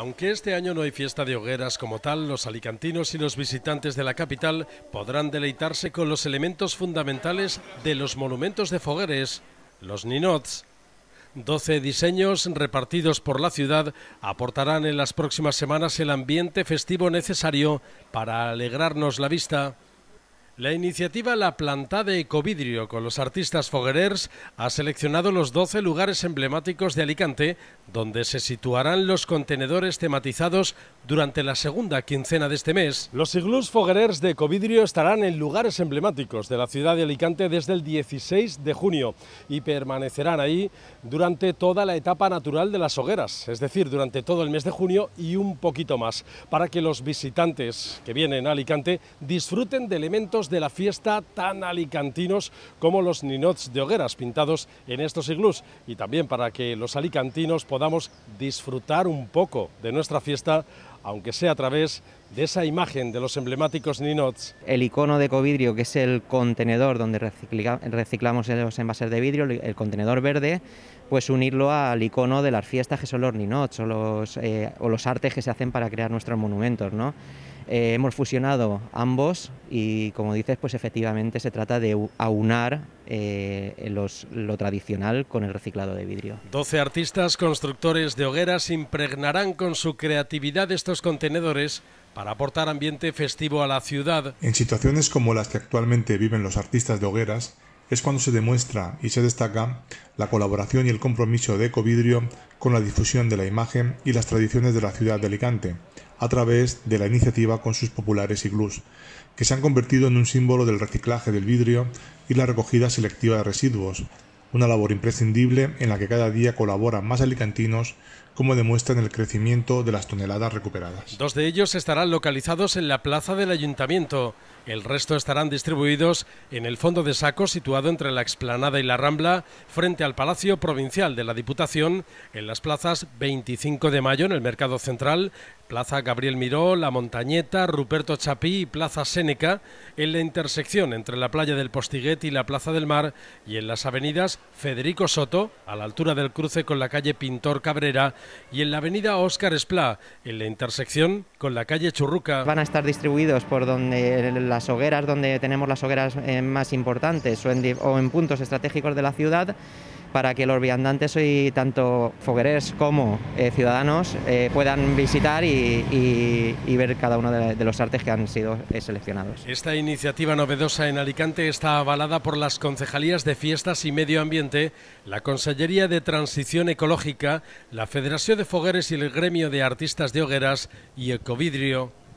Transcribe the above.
Aunque este año no hay fiesta de hogueras como tal, los alicantinos y los visitantes de la capital podrán deleitarse con los elementos fundamentales de los monumentos de fogueres, los ninots. 12 diseños repartidos por la ciudad aportarán en las próximas semanas el ambiente festivo necesario para alegrarnos la vista. La iniciativa La Plantada de Ecovidrio con los artistas foguerers ha seleccionado los 12 lugares emblemáticos de Alicante donde se situarán los contenedores tematizados durante la segunda quincena de este mes. Los iglús foguerers de Ecovidrio estarán en lugares emblemáticos de la ciudad de Alicante desde el 16 de junio y permanecerán ahí durante toda la etapa natural de las hogueras, es decir, durante todo el mes de junio y un poquito más, para que los visitantes que vienen a Alicante disfruten de elementos de la fiesta tan alicantinos como los ninots de hogueras pintados en estos iglús y también para que los alicantinos podamos disfrutar un poco de nuestra fiesta aunque sea a través de esa imagen de los emblemáticos ninots. El icono de covidrio, que es el contenedor donde reciclamos los envases de vidrio, el contenedor verde, pues unirlo al icono de las fiestas que son los ninots o los, eh, o los artes que se hacen para crear nuestros monumentos, ¿no? Eh, hemos fusionado ambos y como dices, pues efectivamente se trata de aunar eh, lo tradicional con el reciclado de vidrio. 12 artistas constructores de hogueras impregnarán con su creatividad estos contenedores para aportar ambiente festivo a la ciudad. En situaciones como las que actualmente viven los artistas de hogueras, es cuando se demuestra y se destaca la colaboración y el compromiso de Ecovidrio con la difusión de la imagen y las tradiciones de la ciudad de Alicante a través de la iniciativa con sus populares iglús, que se han convertido en un símbolo del reciclaje del vidrio y la recogida selectiva de residuos, una labor imprescindible en la que cada día colaboran más alicantinos como demuestran el crecimiento de las toneladas recuperadas. Dos de ellos estarán localizados en la plaza del ayuntamiento. El resto estarán distribuidos en el fondo de saco situado entre la explanada y la rambla, frente al Palacio Provincial de la Diputación, en las plazas 25 de mayo en el Mercado Central, Plaza Gabriel Miró, La Montañeta, Ruperto Chapí y Plaza Séneca, en la intersección entre la playa del Postiguet y la Plaza del Mar, y en las avenidas Federico Soto, a la altura del cruce con la calle Pintor Cabrera, y en la avenida Óscar Esplá, en la intersección con la calle Churruca. Van a estar distribuidos por donde las hogueras, donde tenemos las hogueras eh, más importantes o en puntos estratégicos de la ciudad para que los viandantes y tanto fogueres como eh, ciudadanos eh, puedan visitar y, ver cada uno de, los artes que han sido eh, seleccionados. Esta iniciativa novedosa en Alicante está avalada por las concejalías de Fiestas y Medio Ambiente, la Consellería de Transición Ecológica, la Federación de Fogueres y el Gremio de Artistas de Hogueras y Ecovidrio.